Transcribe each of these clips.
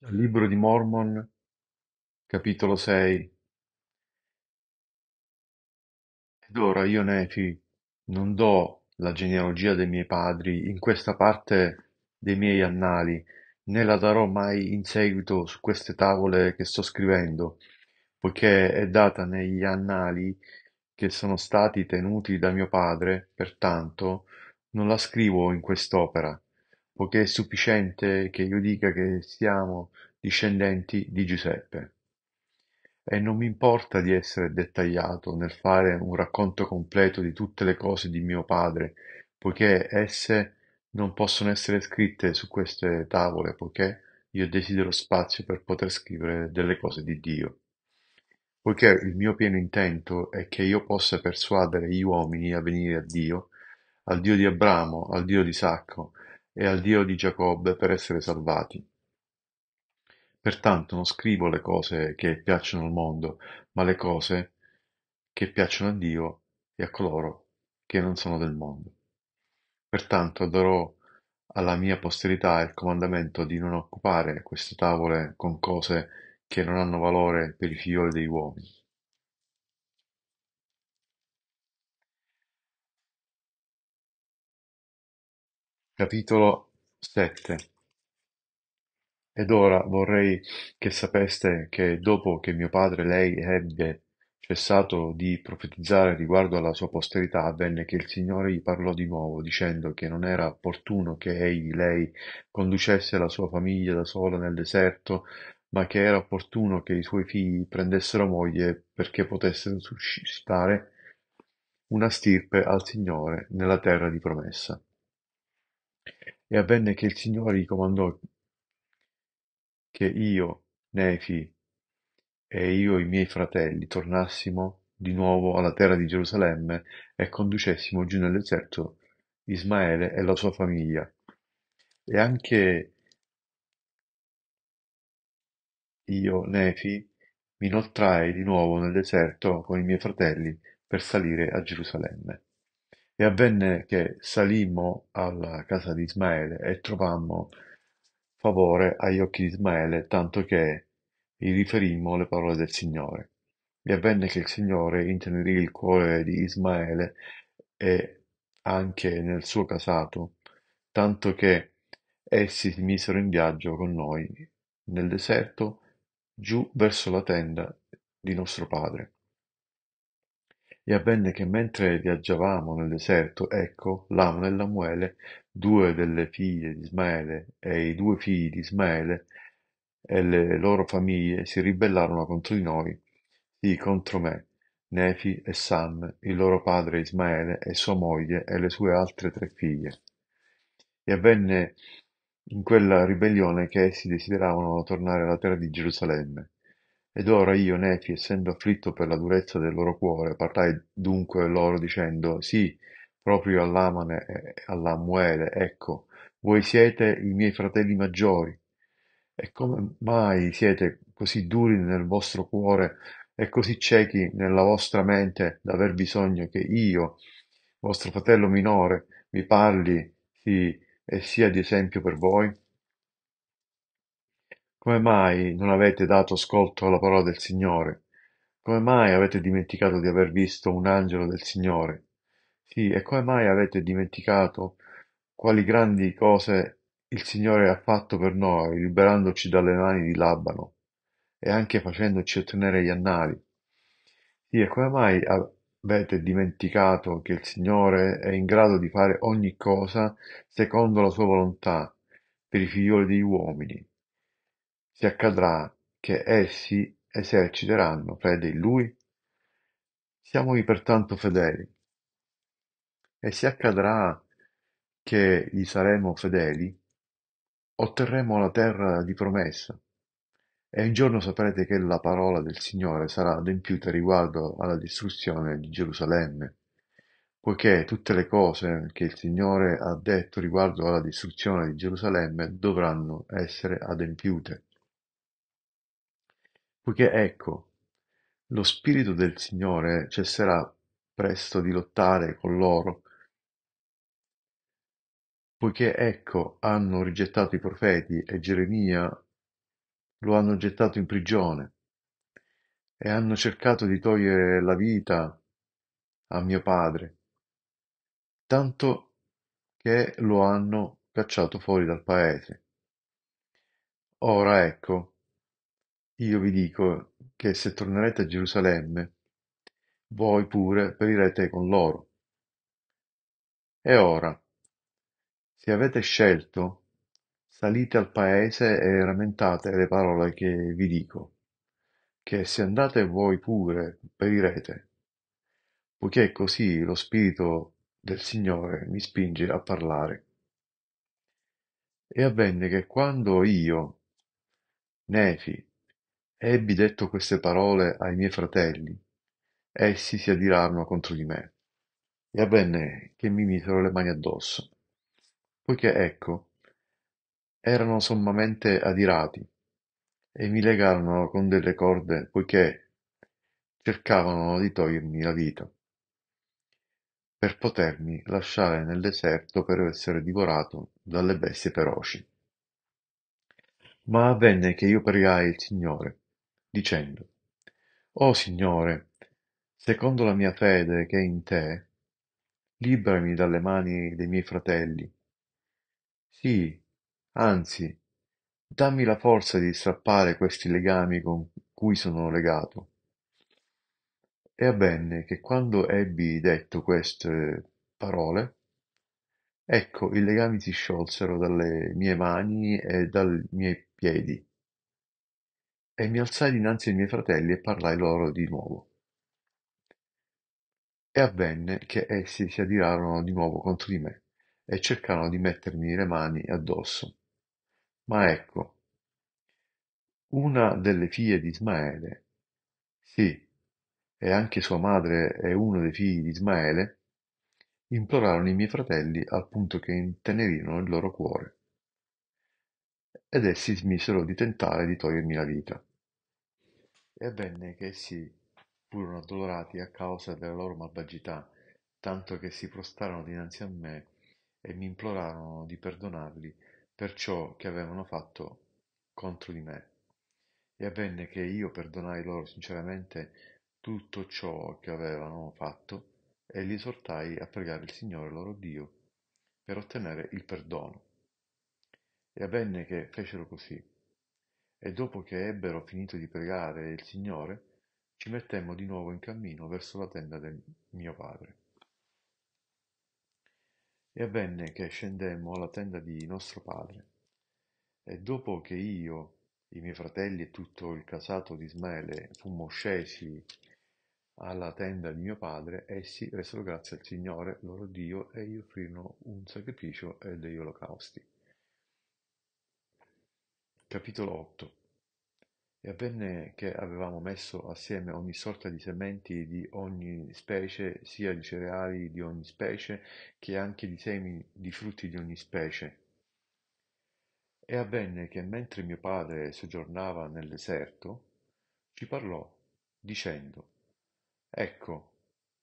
Dal Libro di Mormon, capitolo 6 Ed ora io, Nefi, non do la genealogia dei miei padri in questa parte dei miei annali, né la darò mai in seguito su queste tavole che sto scrivendo, poiché è data negli annali che sono stati tenuti da mio padre, pertanto non la scrivo in quest'opera poiché è sufficiente che io dica che siamo discendenti di Giuseppe. E non mi importa di essere dettagliato nel fare un racconto completo di tutte le cose di mio padre, poiché esse non possono essere scritte su queste tavole, poiché io desidero spazio per poter scrivere delle cose di Dio. Poiché il mio pieno intento è che io possa persuadere gli uomini a venire a Dio, al Dio di Abramo, al Dio di Sacco, e al Dio di Giacobbe per essere salvati. Pertanto non scrivo le cose che piacciono al mondo, ma le cose che piacciono a Dio e a coloro che non sono del mondo. Pertanto darò alla mia posterità il comandamento di non occupare queste tavole con cose che non hanno valore per i figlioli degli uomini. Capitolo 7. Ed ora vorrei che sapeste che, dopo che mio padre lei ebbe cessato di profetizzare riguardo alla sua posterità, avvenne che il Signore gli parlò di nuovo, dicendo che non era opportuno che egli lei conducesse la sua famiglia da sola nel deserto, ma che era opportuno che i suoi figli prendessero moglie perché potessero suscitare una stirpe al Signore nella terra di promessa. E avvenne che il Signore gli comandò che io, Nefi, e io e i miei fratelli tornassimo di nuovo alla terra di Gerusalemme e conducessimo giù nel deserto Ismaele e la sua famiglia. E anche io, Nefi, mi inoltrai di nuovo nel deserto con i miei fratelli per salire a Gerusalemme. E avvenne che salimmo alla casa di Ismaele e trovammo favore agli occhi di Ismaele, tanto che gli riferimmo le parole del Signore. E avvenne che il Signore intenerì il cuore di Ismaele e anche nel suo casato, tanto che essi si misero in viaggio con noi nel deserto giù verso la tenda di nostro padre. E avvenne che mentre viaggiavamo nel deserto, ecco, Laman e Lamuele, due delle figlie di Ismaele e i due figli di Ismaele e le loro famiglie si ribellarono contro di noi, sì, contro me, Nefi e Sam, il loro padre Ismaele e sua moglie e le sue altre tre figlie. E avvenne in quella ribellione che essi desideravano tornare alla terra di Gerusalemme ed ora io Nefi essendo afflitto per la durezza del loro cuore, parlai dunque loro dicendo, sì, proprio all'Amane e eh, all'Amuele, ecco, voi siete i miei fratelli maggiori, e come mai siete così duri nel vostro cuore e così ciechi nella vostra mente da aver bisogno che io, vostro fratello minore, vi parli sì, e sia di esempio per voi? Come mai non avete dato ascolto alla parola del Signore? Come mai avete dimenticato di aver visto un angelo del Signore? Sì, e come mai avete dimenticato quali grandi cose il Signore ha fatto per noi, liberandoci dalle mani di Labano e anche facendoci ottenere gli annali? Sì, e come mai avete dimenticato che il Signore è in grado di fare ogni cosa secondo la sua volontà per i figlioli degli uomini? si accadrà che essi eserciteranno fede in lui? Siamogli pertanto fedeli. E se accadrà che gli saremo fedeli, otterremo la terra di promessa. E un giorno saprete che la parola del Signore sarà adempiuta riguardo alla distruzione di Gerusalemme, poiché tutte le cose che il Signore ha detto riguardo alla distruzione di Gerusalemme dovranno essere adempiute. Poiché ecco, lo spirito del Signore cesserà presto di lottare con loro, poiché ecco hanno rigettato i profeti e Geremia lo hanno gettato in prigione e hanno cercato di togliere la vita a mio padre, tanto che lo hanno cacciato fuori dal paese. Ora ecco, io vi dico che se tornerete a Gerusalemme, voi pure perirete con loro. E ora, se avete scelto, salite al paese e rammentate le parole che vi dico, che se andate voi pure perirete, poiché così lo Spirito del Signore mi spinge a parlare. E avvenne che quando io, Nefi, Ebbi detto queste parole ai miei fratelli, essi si adirarono contro di me, e avvenne che mi misero le mani addosso, poiché ecco, erano sommamente adirati, e mi legarono con delle corde, poiché cercavano di togliermi la vita, per potermi lasciare nel deserto per essere divorato dalle bestie feroci. Ma avvenne che io pregai il Signore, dicendo, O oh, Signore, secondo la mia fede che è in te, liberami dalle mani dei miei fratelli. Sì, anzi, dammi la forza di strappare questi legami con cui sono legato. E avvenne che quando ebbi detto queste parole, ecco i legami si sciolsero dalle mie mani e dai miei piedi, e mi alzai dinanzi ai miei fratelli e parlai loro di nuovo. E avvenne che essi si adirarono di nuovo contro di me e cercarono di mettermi le mani addosso. Ma ecco, una delle figlie di Ismaele, sì, e anche sua madre e uno dei figli di Ismaele, implorarono i miei fratelli al punto che intenerirono il loro cuore. Ed essi smisero di tentare di togliermi la vita e avvenne che essi furono addolorati a causa della loro malvagità, tanto che si prostrarono dinanzi a me e mi implorarono di perdonarli per ciò che avevano fatto contro di me. E avvenne che io perdonai loro sinceramente tutto ciò che avevano fatto e li esortai a pregare il Signore loro Dio per ottenere il perdono. E avvenne che fecero così e dopo che ebbero finito di pregare il Signore, ci mettemmo di nuovo in cammino verso la tenda del mio padre. E avvenne che scendemmo alla tenda di nostro padre, e dopo che io, i miei fratelli e tutto il casato di Ismaele fummo scesi alla tenda di mio padre, essi resero grazie al Signore, loro Dio, e gli offrirono un sacrificio e degli olocausti. Capitolo 8 E avvenne che avevamo messo assieme ogni sorta di sementi di ogni specie, sia di cereali di ogni specie, che anche di semi di frutti di ogni specie. E avvenne che mentre mio padre soggiornava nel deserto, ci parlò, dicendo, Ecco,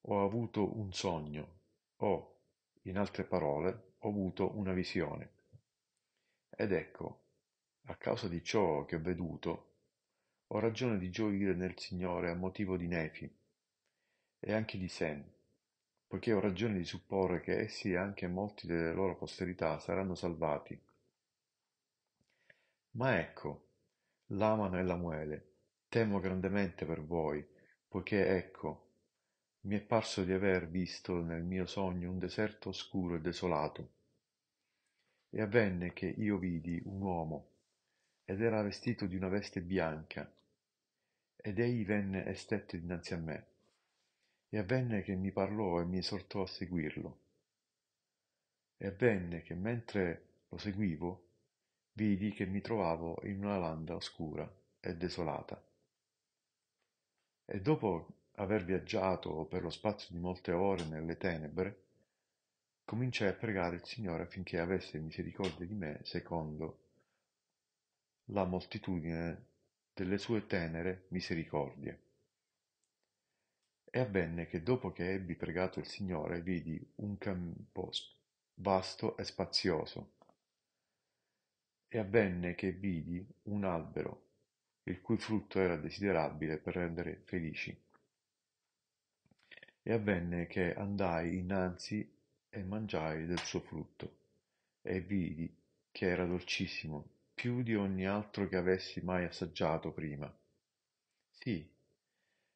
ho avuto un sogno, o, in altre parole, ho avuto una visione. Ed ecco, a causa di ciò che ho veduto, ho ragione di gioire nel Signore a motivo di Nefi e anche di Sen, poiché ho ragione di supporre che essi e anche molti delle loro posterità saranno salvati. Ma ecco, l'Amano e l'Amuele, temo grandemente per voi, poiché ecco, mi è parso di aver visto nel mio sogno un deserto oscuro e desolato. E avvenne che io vidi un uomo ed era vestito di una veste bianca. Ed ei venne e stette dinanzi a me. E avvenne che mi parlò e mi esortò a seguirlo. E avvenne che mentre lo seguivo, vidi che mi trovavo in una landa oscura e desolata. E dopo aver viaggiato per lo spazio di molte ore nelle tenebre, cominciai a pregare il Signore affinché avesse misericordia di me secondo la moltitudine delle sue tenere misericordie. E avvenne che dopo che ebbi pregato il Signore vidi un campo vasto e spazioso. E avvenne che vidi un albero, il cui frutto era desiderabile per rendere felici. E avvenne che andai innanzi e mangiai del suo frutto, e vidi che era dolcissimo più di ogni altro che avessi mai assaggiato prima. Sì,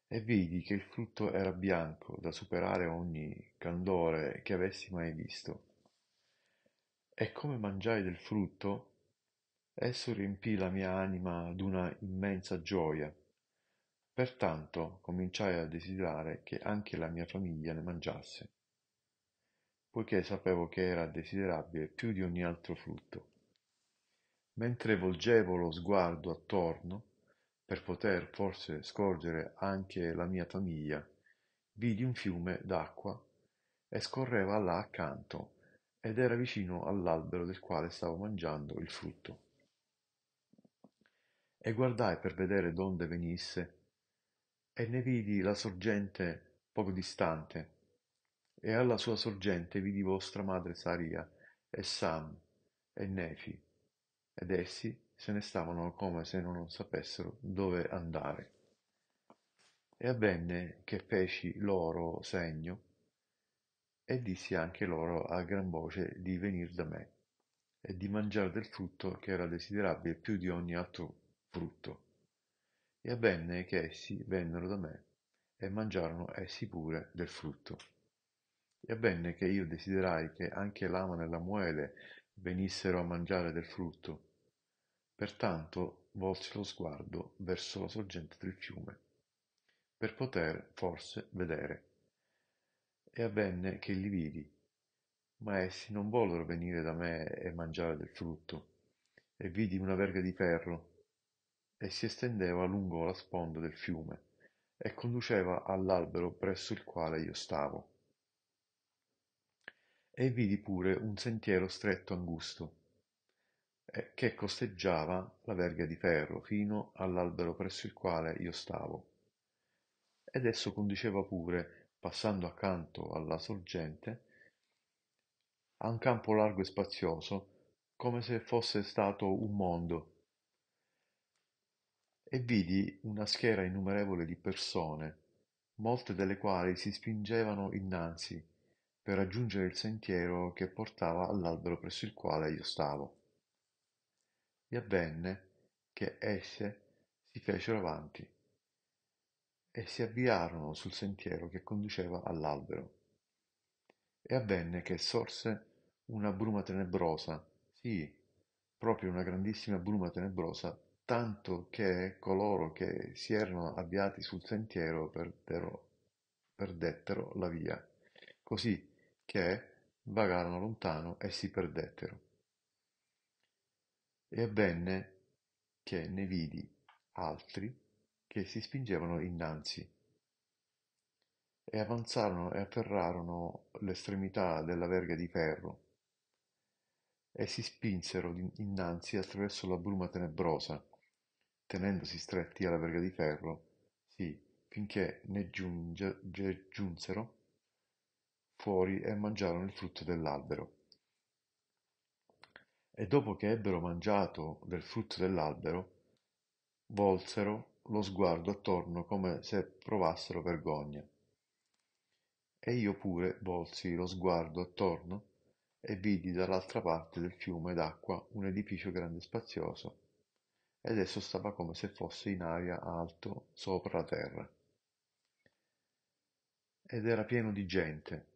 e vidi che il frutto era bianco da superare ogni candore che avessi mai visto. E come mangiai del frutto, esso riempì la mia anima d'una immensa gioia. Pertanto cominciai a desiderare che anche la mia famiglia ne mangiasse, poiché sapevo che era desiderabile più di ogni altro frutto. Mentre volgevo lo sguardo attorno, per poter forse scorgere anche la mia famiglia, vidi un fiume d'acqua e scorreva là accanto ed era vicino all'albero del quale stavo mangiando il frutto. E guardai per vedere donde venisse e ne vidi la sorgente poco distante e alla sua sorgente vidi vostra madre Saria e Sam e Nefi ed essi se ne stavano come se non sapessero dove andare. E avvenne che feci loro segno e dissi anche loro a gran voce di venire da me e di mangiare del frutto che era desiderabile più di ogni altro frutto. E avvenne che essi vennero da me e mangiarono essi pure del frutto. E avvenne che io desiderai che anche l'amano nella muele venissero a mangiare del frutto; pertanto volsi lo sguardo verso la sorgente del fiume, per poter forse vedere. E avvenne che li vidi, ma essi non vollero venire da me e mangiare del frutto, e vidi una verga di ferro, e si estendeva lungo la sponda del fiume, e conduceva all'albero presso il quale io stavo e vidi pure un sentiero stretto angusto eh, che costeggiava la verga di ferro fino all'albero presso il quale io stavo ed esso conduceva pure passando accanto alla sorgente a un campo largo e spazioso come se fosse stato un mondo e vidi una schiera innumerevole di persone molte delle quali si spingevano innanzi per raggiungere il sentiero che portava all'albero presso il quale io stavo. E avvenne che esse si fecero avanti e si avviarono sul sentiero che conduceva all'albero. E avvenne che sorse una bruma tenebrosa, sì, proprio una grandissima bruma tenebrosa, tanto che coloro che si erano avviati sul sentiero perdero, perdettero la via. Così che vagarono lontano e si perdettero. E avvenne che ne vidi altri che si spingevano innanzi e avanzarono e afferrarono l'estremità della verga di ferro e si spinsero innanzi attraverso la bruma tenebrosa, tenendosi stretti alla verga di ferro, sì, finché ne giunge, giunsero fuori e mangiarono il frutto dell'albero. E dopo che ebbero mangiato del frutto dell'albero, volsero lo sguardo attorno come se provassero vergogna. E io pure volsi lo sguardo attorno e vidi dall'altra parte del fiume d'acqua un edificio grande e spazioso, ed esso stava come se fosse in aria alto sopra la terra. Ed era pieno di gente,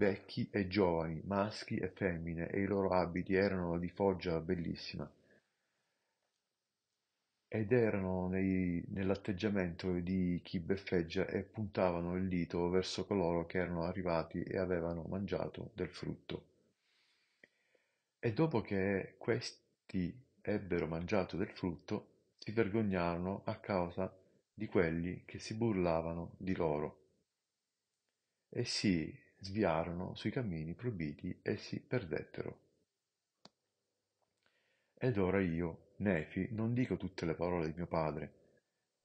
vecchi e giovani, maschi e femmine, e i loro abiti erano di foggia bellissima. Ed erano nei, nell'atteggiamento di chi beffeggia e puntavano il dito verso coloro che erano arrivati e avevano mangiato del frutto. E dopo che questi ebbero mangiato del frutto, si vergognarono a causa di quelli che si burlavano di loro. E sì, sviarono sui cammini proibiti e si perdettero. Ed ora io, Nefi, non dico tutte le parole di mio padre,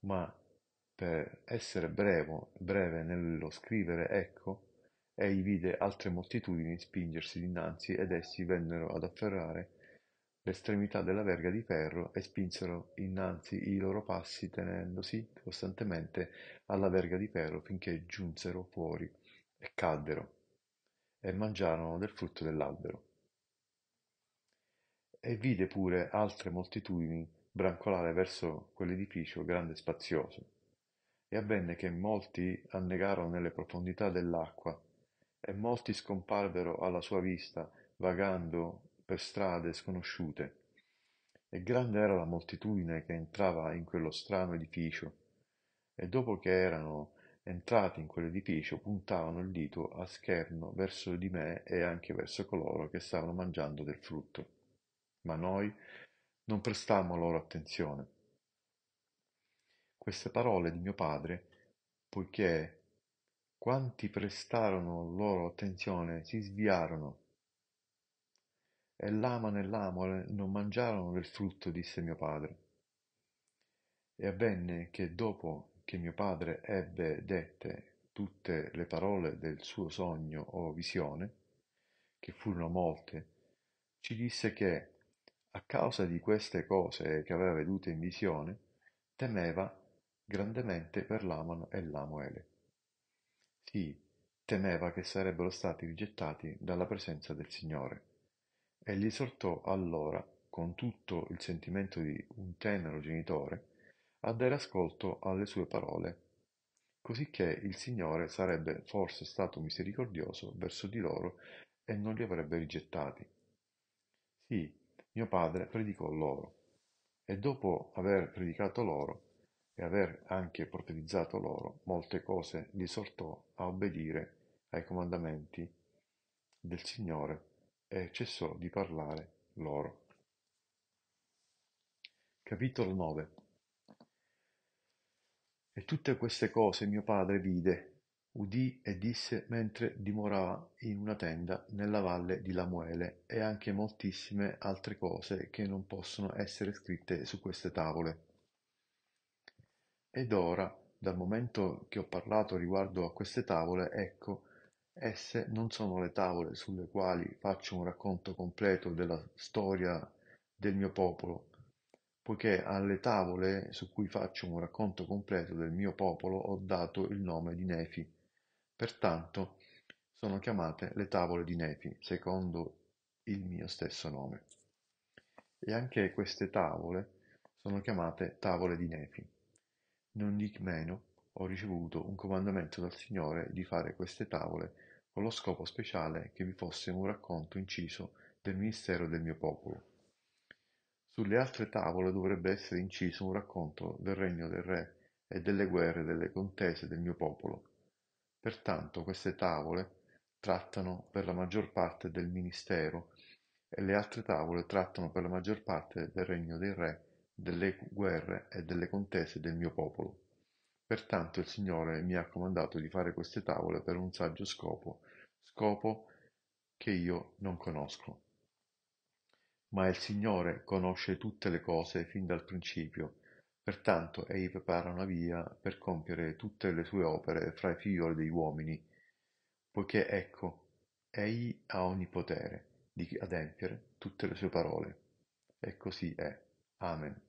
ma per essere brevo, breve nello scrivere, ecco, egli vide altre moltitudini spingersi dinanzi ed essi vennero ad afferrare l'estremità della verga di ferro e spinsero innanzi i loro passi tenendosi costantemente alla verga di ferro finché giunsero fuori e caddero, e mangiarono del frutto dell'albero. E vide pure altre moltitudini brancolare verso quell'edificio grande e spazioso, e avvenne che molti annegarono nelle profondità dell'acqua, e molti scomparvero alla sua vista, vagando per strade sconosciute. E grande era la moltitudine che entrava in quello strano edificio, e dopo che erano entrati in quell'edificio puntavano il dito a scherno verso di me e anche verso coloro che stavano mangiando del frutto. Ma noi non prestammo loro attenzione. Queste parole di mio padre, poiché quanti prestarono loro attenzione si sviarono. E l'amano e l'amore non mangiarono del frutto, disse mio padre. E avvenne che dopo che mio padre ebbe dette tutte le parole del suo sogno o visione, che furono molte, ci disse che, a causa di queste cose che aveva vedute in visione, temeva grandemente per Laman e Lamuele. Sì, temeva che sarebbero stati rigettati dalla presenza del Signore, e li esortò allora, con tutto il sentimento di un tenero genitore, a dare ascolto alle sue parole, cosicché il Signore sarebbe forse stato misericordioso verso di loro e non li avrebbe rigettati. Sì, mio padre predicò loro, e dopo aver predicato loro e aver anche profetizzato loro molte cose, li esortò a obbedire ai comandamenti del Signore e cessò di parlare loro. Capitolo 9 e tutte queste cose mio padre vide, udì e disse mentre dimorava in una tenda nella valle di Lamuele, e anche moltissime altre cose che non possono essere scritte su queste tavole. Ed ora, dal momento che ho parlato riguardo a queste tavole, ecco, esse non sono le tavole sulle quali faccio un racconto completo della storia del mio popolo, poiché alle tavole su cui faccio un racconto completo del mio popolo ho dato il nome di Nefi. Pertanto sono chiamate le tavole di Nefi, secondo il mio stesso nome. E anche queste tavole sono chiamate tavole di Nefi. Non di meno ho ricevuto un comandamento dal Signore di fare queste tavole con lo scopo speciale che vi fosse un racconto inciso del ministero del mio popolo. Sulle altre tavole dovrebbe essere inciso un racconto del regno del re e delle guerre e delle contese del mio popolo. Pertanto queste tavole trattano per la maggior parte del ministero e le altre tavole trattano per la maggior parte del regno del re, delle guerre e delle contese del mio popolo. Pertanto il Signore mi ha comandato di fare queste tavole per un saggio scopo, scopo che io non conosco. Ma il Signore conosce tutte le cose fin dal principio, pertanto egli prepara una via per compiere tutte le sue opere fra i figlioli degli uomini, poiché ecco, egli ha ogni potere di adempiere tutte le sue parole. E così è. Amen.